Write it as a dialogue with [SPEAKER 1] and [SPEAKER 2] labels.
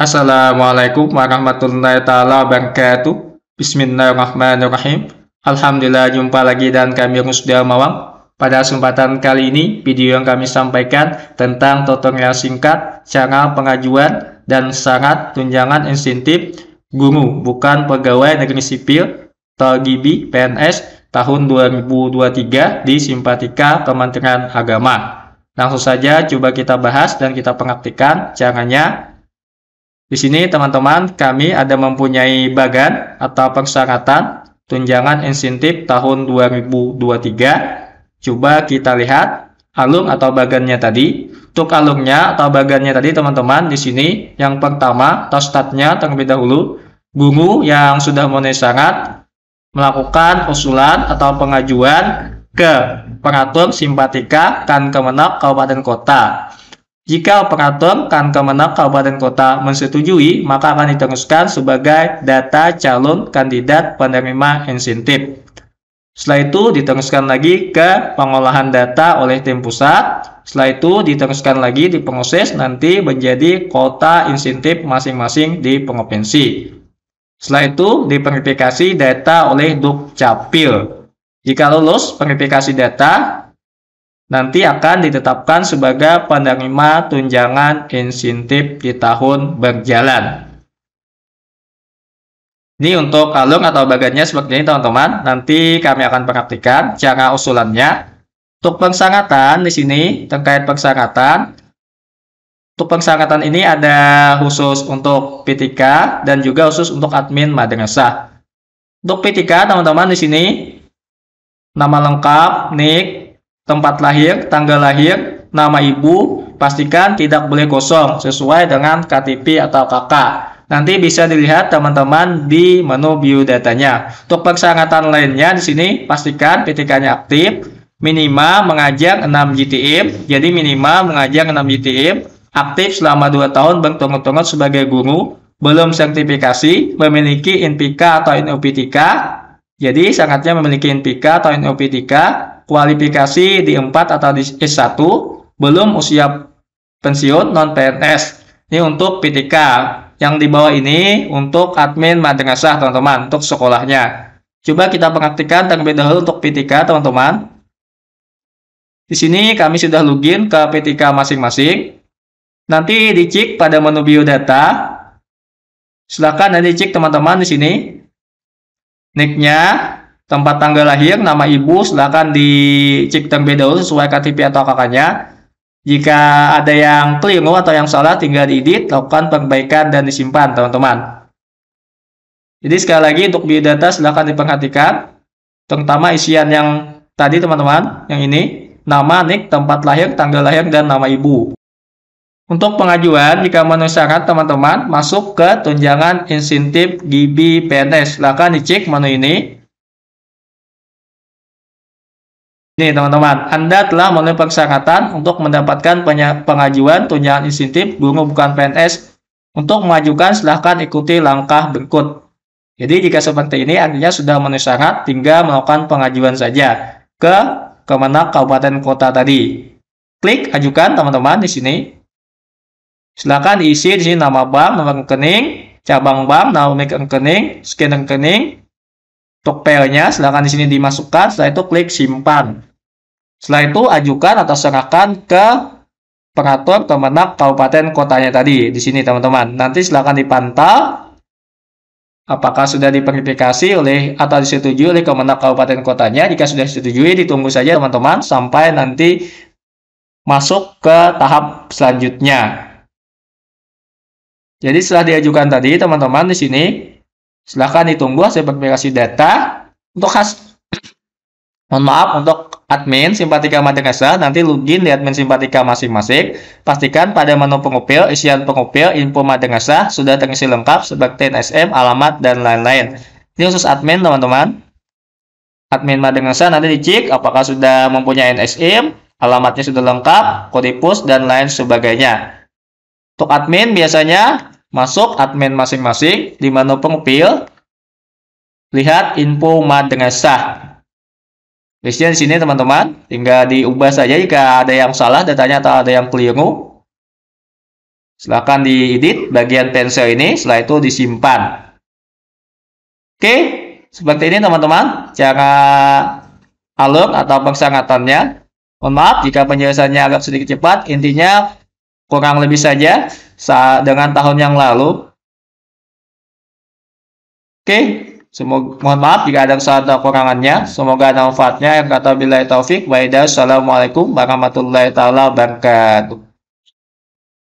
[SPEAKER 1] Assalamualaikum warahmatullahi taala wabarakatuh. Bismillahirrahmanirrahim. Alhamdulillah jumpa lagi dan kami Rusda Mawang. Pada kesempatan kali ini, video yang kami sampaikan tentang tutorial singkat, cara pengajuan, dan syarat tunjangan insentif guru bukan pegawai negeri sipil atau PNS tahun 2023 di Simpatika Kementerian Agama. Langsung saja coba kita bahas dan kita praktikkan caranya di sini teman-teman kami ada mempunyai bagan atau persyaratan tunjangan insentif tahun 2023. Coba kita lihat alung atau bagannya tadi. Untuk alungnya atau bagannya tadi teman-teman di sini yang pertama tostatnya terlebih dahulu Bungu yang sudah memenuhi syarat melakukan usulan atau pengajuan ke pengatur Simpatika Kan Kemenak Kabupaten Kota jika operator Kan kemenang Kabupaten Kota menyetujui, maka akan diteruskan sebagai data calon kandidat penerima insentif. Setelah itu diteruskan lagi ke pengolahan data oleh tim pusat. Setelah itu diteruskan lagi di proses nanti menjadi kota insentif masing-masing di provinsi. Setelah itu diverifikasi data oleh Dukcapil. Jika lulus verifikasi data, nanti akan ditetapkan sebagai penerima tunjangan insentif di tahun berjalan. Ini untuk kalung atau bagannya seperti ini teman-teman. Nanti kami akan praktikan cara usulannya. Untuk persyaratan di sini terkait persyaratan. Untuk persyaratan ini ada khusus untuk PTK dan juga khusus untuk admin madrasah. Untuk PTK, teman-teman di sini nama lengkap, nick tempat lahir, tanggal lahir, nama ibu, pastikan tidak boleh kosong sesuai dengan KTP atau KK. Nanti bisa dilihat teman-teman di menu biodatanya. Untuk persyaratan lainnya di sini pastikan PTK-nya aktif, minimal mengajar 6 GTM, jadi minimal mengajar 6 GTM, aktif selama 2 tahun berturut-turut sebagai guru, belum sertifikasi, memiliki NPK atau NOPTK, jadi sangatnya memiliki NPK atau NOPTK, kualifikasi di 4 atau di S1, belum usia pensiun non PNS. Ini untuk PTK. Yang di bawah ini untuk admin madrasah teman-teman untuk sekolahnya. Coba kita perhatikan terlebih dahulu untuk PTK teman-teman. Di sini kami sudah login ke PTK masing-masing. Nanti dicek pada menu biodata. silahkan nanti cek teman-teman di sini. Nicknya, tempat tanggal lahir, nama ibu silakan dicek terlebih dahulu sesuai KTP atau kakaknya. Jika ada yang keliru atau yang salah tinggal diedit, lakukan perbaikan dan disimpan teman-teman. Jadi sekali lagi untuk biodata silahkan diperhatikan, terutama isian yang tadi teman-teman, yang ini, nama, nik, tempat lahir, tanggal lahir, dan nama ibu. Untuk pengajuan, jika memenuhi syarat teman-teman, masuk ke tunjangan insentif GB PNS. Silahkan dicek menu ini Nih teman-teman, Anda telah memenuhi persyaratan untuk mendapatkan pengajuan tunjangan insentif guru bukan PNS. Untuk mengajukan silahkan ikuti langkah berikut. Jadi jika seperti ini artinya sudah memenuhi syarat tinggal melakukan pengajuan saja ke Kemenak Kabupaten Kota tadi. Klik ajukan teman-teman di sini. Silahkan isi di sini nama bank, nomor rekening, cabang bank, nama pemilik rekening, scan rekening, untuk PL-nya silahkan di sini dimasukkan, setelah itu klik simpan. Setelah itu ajukan atau serahkan ke pengatur Kemenak kabupaten kotanya tadi di sini teman-teman. Nanti silakan dipantau apakah sudah diverifikasi oleh atau disetujui oleh kemenak kabupaten kotanya. Jika sudah disetujui ditunggu saja teman-teman sampai nanti masuk ke tahap selanjutnya. Jadi setelah diajukan tadi teman-teman di sini silakan ditunggu hasil verifikasi data untuk khas mohon maaf untuk admin simpatika Madrasah nanti login di admin simpatika masing-masing. Pastikan pada menu pengupil, isian pengupil, info Madrasah sudah terisi lengkap seperti NSM, alamat, dan lain-lain. Ini khusus admin, teman-teman. Admin Madrasah nanti dicek apakah sudah mempunyai NSM, alamatnya sudah lengkap, kode pos, dan lain sebagainya. Untuk admin biasanya masuk admin masing-masing di menu pengupil, lihat info Madrasah. Listnya di sini teman-teman, tinggal diubah saja jika ada yang salah datanya atau ada yang keliru. Silahkan diedit bagian pensil ini, setelah itu disimpan. Oke, seperti ini teman-teman, cara alur atau persangatannya Mohon maaf jika penjelasannya agak sedikit cepat, intinya kurang lebih saja dengan tahun yang lalu. Oke, Semoga, mohon maaf jika ada kesalahan atau kekurangannya. Semoga ada manfaatnya. Yang kata bila taufik. Wa'idha. Assalamualaikum warahmatullahi taala wabarakatuh.